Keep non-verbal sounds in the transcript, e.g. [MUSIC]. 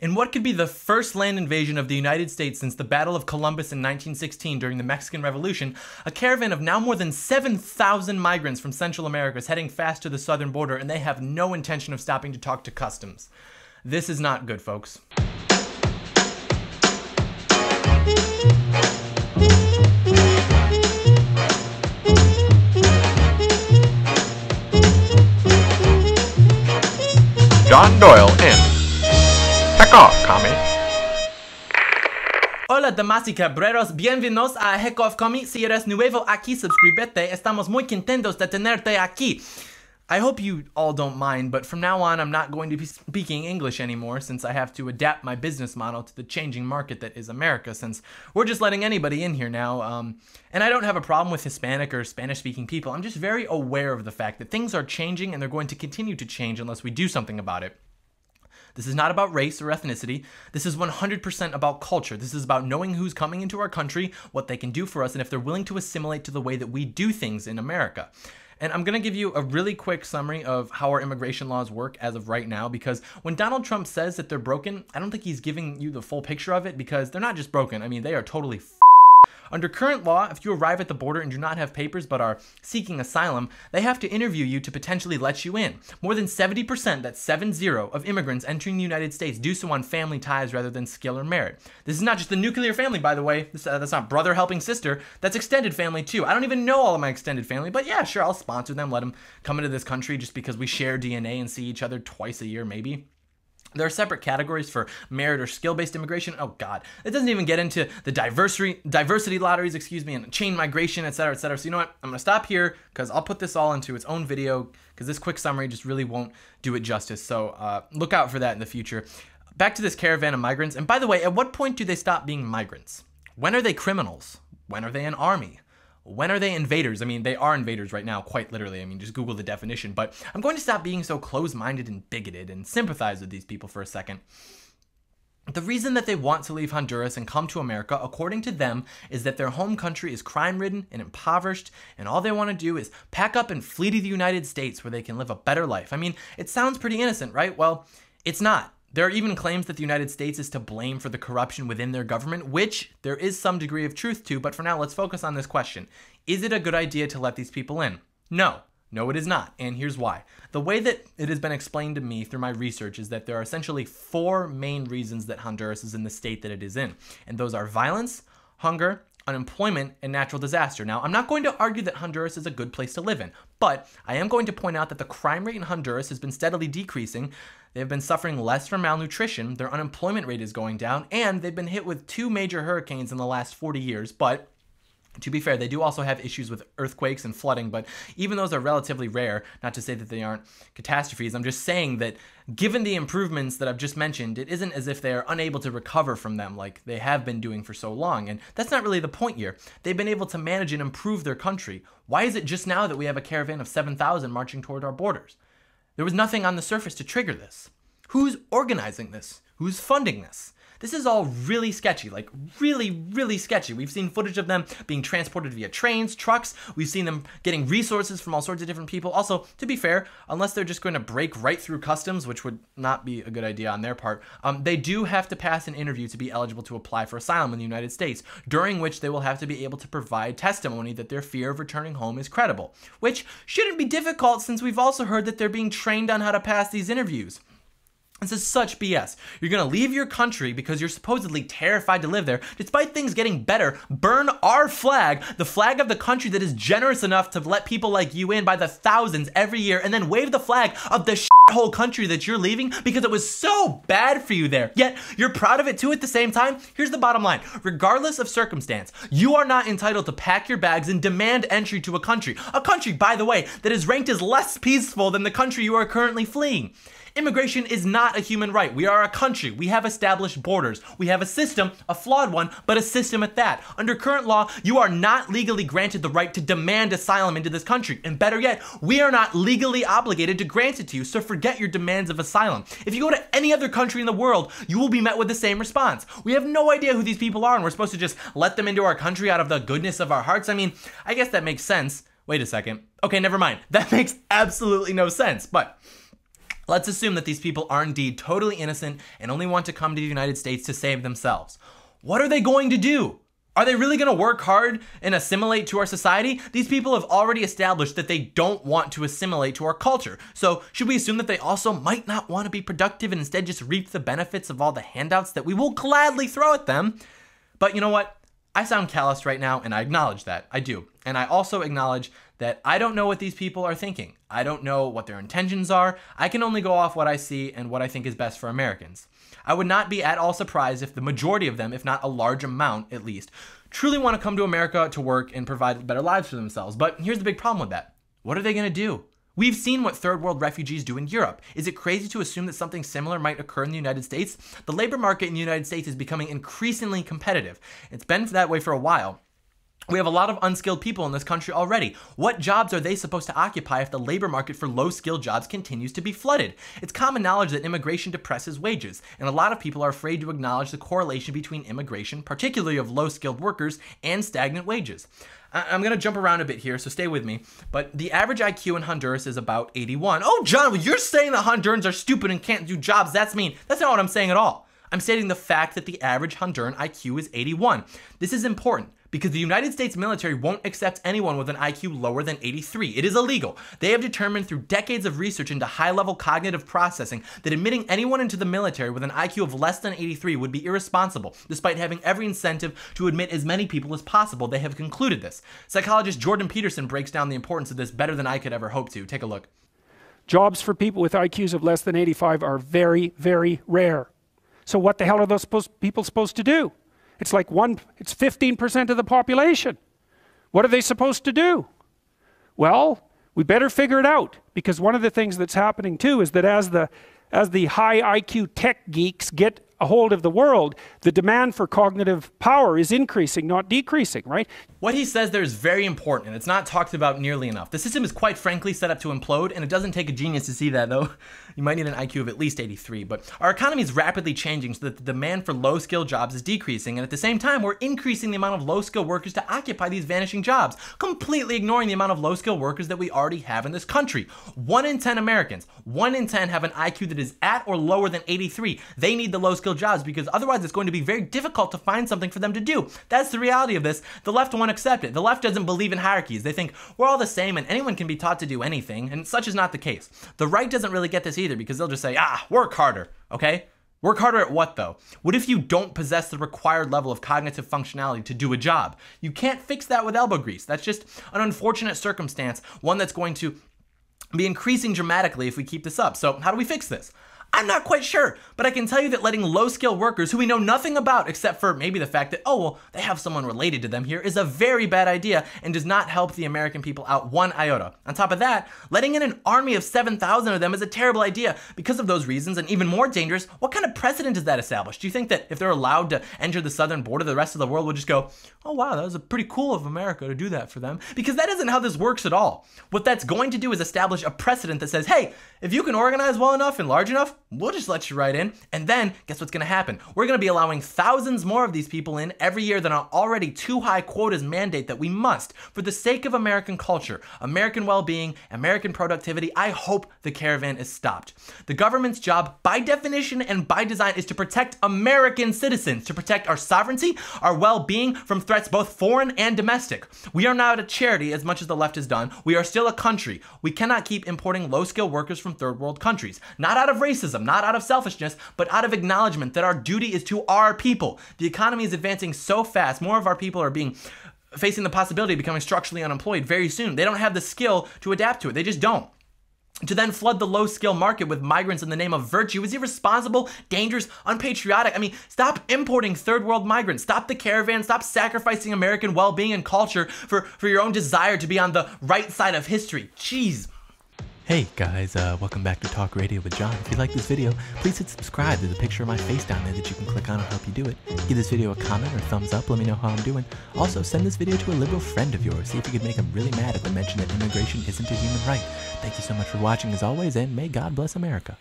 in what could be the first land invasion of the United States since the Battle of Columbus in 1916 during the Mexican Revolution, a caravan of now more than 7,000 migrants from Central America is heading fast to the southern border and they have no intention of stopping to talk to customs. This is not good, folks. damas y cabreros, bienvenidos a Heck of Comics. Si eres nuevo aquí, suscríbete. Estamos muy contentos de tenerte aquí. I hope you all don't mind, but from now on, I'm not going to be speaking English anymore since I have to adapt my business model to the changing market that is America since we're just letting anybody in here now. Um, and I don't have a problem with Hispanic or Spanish speaking people. I'm just very aware of the fact that things are changing and they're going to continue to change unless we do something about it. This is not about race or ethnicity. This is 100% about culture. This is about knowing who's coming into our country, what they can do for us, and if they're willing to assimilate to the way that we do things in America. And I'm going to give you a really quick summary of how our immigration laws work as of right now because when Donald Trump says that they're broken, I don't think he's giving you the full picture of it because they're not just broken. I mean, they are totally under current law, if you arrive at the border and do not have papers but are seeking asylum, they have to interview you to potentially let you in. More than 70%, that's 7 0, of immigrants entering the United States do so on family ties rather than skill or merit. This is not just the nuclear family, by the way. This, uh, that's not brother helping sister. That's extended family, too. I don't even know all of my extended family, but yeah, sure, I'll sponsor them, let them come into this country just because we share DNA and see each other twice a year, maybe. There are separate categories for merit or skill-based immigration. Oh God, it doesn't even get into the diversity diversity lotteries, excuse me, and chain migration, et cetera, et cetera. So you know what? I'm gonna stop here because I'll put this all into its own video because this quick summary just really won't do it justice. So uh, look out for that in the future. Back to this caravan of migrants. And by the way, at what point do they stop being migrants? When are they criminals? When are they an army? when are they invaders? I mean, they are invaders right now, quite literally. I mean, just Google the definition. But I'm going to stop being so close minded and bigoted and sympathize with these people for a second. The reason that they want to leave Honduras and come to America, according to them, is that their home country is crime ridden and impoverished, and all they want to do is pack up and flee to the United States where they can live a better life. I mean, it sounds pretty innocent, right? Well, it's not. There are even claims that the United States is to blame for the corruption within their government, which there is some degree of truth to, but for now, let's focus on this question Is it a good idea to let these people in? No. No, it is not, and here's why. The way that it has been explained to me through my research is that there are essentially four main reasons that Honduras is in the state that it is in, and those are violence, hunger, unemployment, and natural disaster. Now, I'm not going to argue that Honduras is a good place to live in, but I am going to point out that the crime rate in Honduras has been steadily decreasing. They've been suffering less from malnutrition, their unemployment rate is going down, and they've been hit with two major hurricanes in the last 40 years, but to be fair, they do also have issues with earthquakes and flooding, but even those are relatively rare, not to say that they aren't catastrophes. I'm just saying that given the improvements that I've just mentioned, it isn't as if they are unable to recover from them like they have been doing for so long. And that's not really the point here. They've been able to manage and improve their country. Why is it just now that we have a caravan of 7,000 marching toward our borders? There was nothing on the surface to trigger this. Who's organizing this? Who's funding this? This is all really sketchy, like really, really sketchy. We've seen footage of them being transported via trains, trucks. We've seen them getting resources from all sorts of different people. Also, to be fair, unless they're just going to break right through customs, which would not be a good idea on their part, um, they do have to pass an interview to be eligible to apply for asylum in the United States, during which they will have to be able to provide testimony that their fear of returning home is credible, which shouldn't be difficult since we've also heard that they're being trained on how to pass these interviews. This is such BS. You're gonna leave your country because you're supposedly terrified to live there. Despite things getting better, burn our flag, the flag of the country that is generous enough to let people like you in by the thousands every year, and then wave the flag of the whole country that you're leaving because it was so bad for you there. Yet you're proud of it too at the same time. Here's the bottom line regardless of circumstance, you are not entitled to pack your bags and demand entry to a country. A country, by the way, that is ranked as less peaceful than the country you are currently fleeing. Immigration is not a human right. We are a country. We have established borders. We have a system, a flawed one, but a system at that. Under current law, you are not legally granted the right to demand asylum into this country. And better yet, we are not legally obligated to grant it to you, so forget your demands of asylum. If you go to any other country in the world, you will be met with the same response. We have no idea who these people are, and we're supposed to just let them into our country out of the goodness of our hearts. I mean, I guess that makes sense. Wait a second. Okay, never mind. [LAUGHS] That makes absolutely no sense. But Let's assume that these people are indeed totally innocent and only want to come to the United States to save themselves. What are they going to do? Are they really going to work hard and assimilate to our society? These people have already established that they don't want to assimilate to our culture. So, should we assume that they also might not want to be productive and instead just reap the benefits of all the handouts that we will gladly throw at them? But you know what? I sound callous right now, and I acknowledge that. I do. And I also acknowledge that I don't know what these people are thinking. I don't know what their intentions are. I can only go off what I see and what I think is best for Americans. I would not be at all surprised if the majority of them, if not a large amount at least, truly want to come to America to work and provide better lives for themselves. But here's the big problem with that what are they going to do? We've seen what third world refugees do in Europe. Is it crazy to assume that something similar might occur in the United States? The labor market in the United States is becoming increasingly competitive. It's been that way for a while. We have a lot of unskilled people in this country already. What jobs are they supposed to occupy if the labor market for low skilled jobs continues to be flooded? It's common knowledge that immigration depresses wages, and a lot of people are afraid to acknowledge the correlation between immigration, particularly of low skilled workers, and stagnant wages. I- am gonna jump around a bit here, so stay with me. But the average IQ in Honduras is about 81. Oh, John, well, you're saying that Hondurans are stupid and can't do jobs. That's mean. That's not what I'm saying at all. I'm stating the fact that the average Honduran IQ is 81. This is important because the United States military won't accept anyone with an IQ lower than 83. It is illegal. They have determined through decades of research into high level cognitive processing that admitting anyone into the military with an IQ of less than 83 would be irresponsible, despite having every incentive to admit as many people as possible. They have concluded this. Psychologist Jordan Peterson breaks down the importance of this better than I could ever hope to. Take a look. Jobs for people with IQs of less than 85 are very, very rare. So, what the hell are those people supposed to do? It's like one, it's 15% of the population. What are they supposed to do? Well, we better figure it out because one of the things that's happening too is that as the as the high IQ tech geeks get a hold of the world, the demand for cognitive power is increasing, not decreasing, right? What he says there is very important, and it's not talked about nearly enough. The system is quite frankly set up to implode, and it doesn't take a genius to see that, though you might need an IQ of at least 83. But our economy is rapidly changing so that the demand for low skill jobs is decreasing. And at the same time, we're increasing the amount of low skill workers to occupy these vanishing jobs, completely ignoring the amount of low skill workers that we already have in this country. One in 10 Americans, one in 10 have an IQ that is at or lower than 83. They need the low skill jobs because otherwise it's going to be very difficult to find something for them to do. That's the reality of this. The left won't accept it. The left doesn't believe in hierarchies. They think we're all the same and anyone can be taught to do anything, and such is not the case. The right doesn't really get this either either because they'll just say, ah, work harder, okay? Work harder at what though? What if you don't possess the required level of cognitive functionality to do a job? You can't fix that with elbow grease. That's just an unfortunate circumstance, one that's going to be increasing dramatically if we keep this up. So, how do we fix this? I'm not quite sure, but I can tell you that letting low skilled workers who we know nothing about except for maybe the fact that, oh, well, they have someone related to them here is a very bad idea and does not help the American people out one iota. On top of that, letting in an army of 7,000 of them is a terrible idea because of those reasons, and even more dangerous, what kind of precedent does that establish? Do you think that if they're allowed to enter the southern border, the rest of the world would just go, oh, wow, that was pretty cool of America to do that for them? Because that isn't how this works at all. What that's going to do is establish a precedent that says, hey, if you can organize well enough and large enough, We'll just let you right in. And then guess what's gonna happen? We're gonna be allowing thousands more of these people in every year than our already too high quotas mandate that we must. For the sake of American culture, American well being, American productivity, I hope the caravan is stopped. The government's job, by definition and by design, is to protect American citizens, to protect our sovereignty, our well being from threats both foreign and domestic. We are not a charity as much as the left has done. We are still a country. We cannot keep importing low skilled workers from third world countries, not out of racism altruism, not out of selfishness, but out of acknowledgement that our duty is to our people. The economy is advancing so fast, more of our people are being facing the possibility of becoming structurally unemployed very soon. They don't have the skill to adapt to it. They just don't. To then flood the low skill market with migrants in the name of virtue is irresponsible, dangerous, unpatriotic. I mean, stop importing third world migrants. Stop the caravan. Stop sacrificing American well being and culture for, for your own desire to be on the right side of history. Jeez. Hey guys, uh, welcome back to Talk Radio with John. If you like this video, please hit subscribe. There's a picture of my face down there that you can click on. to help you do it. Give this video a comment or thumbs up. Let me know how I'm doing. Also, send this video to a liberal friend of yours. See if you can make him really mad at the mention that immigration isn't a human right. Thank you so much for watching as always, and may God bless America.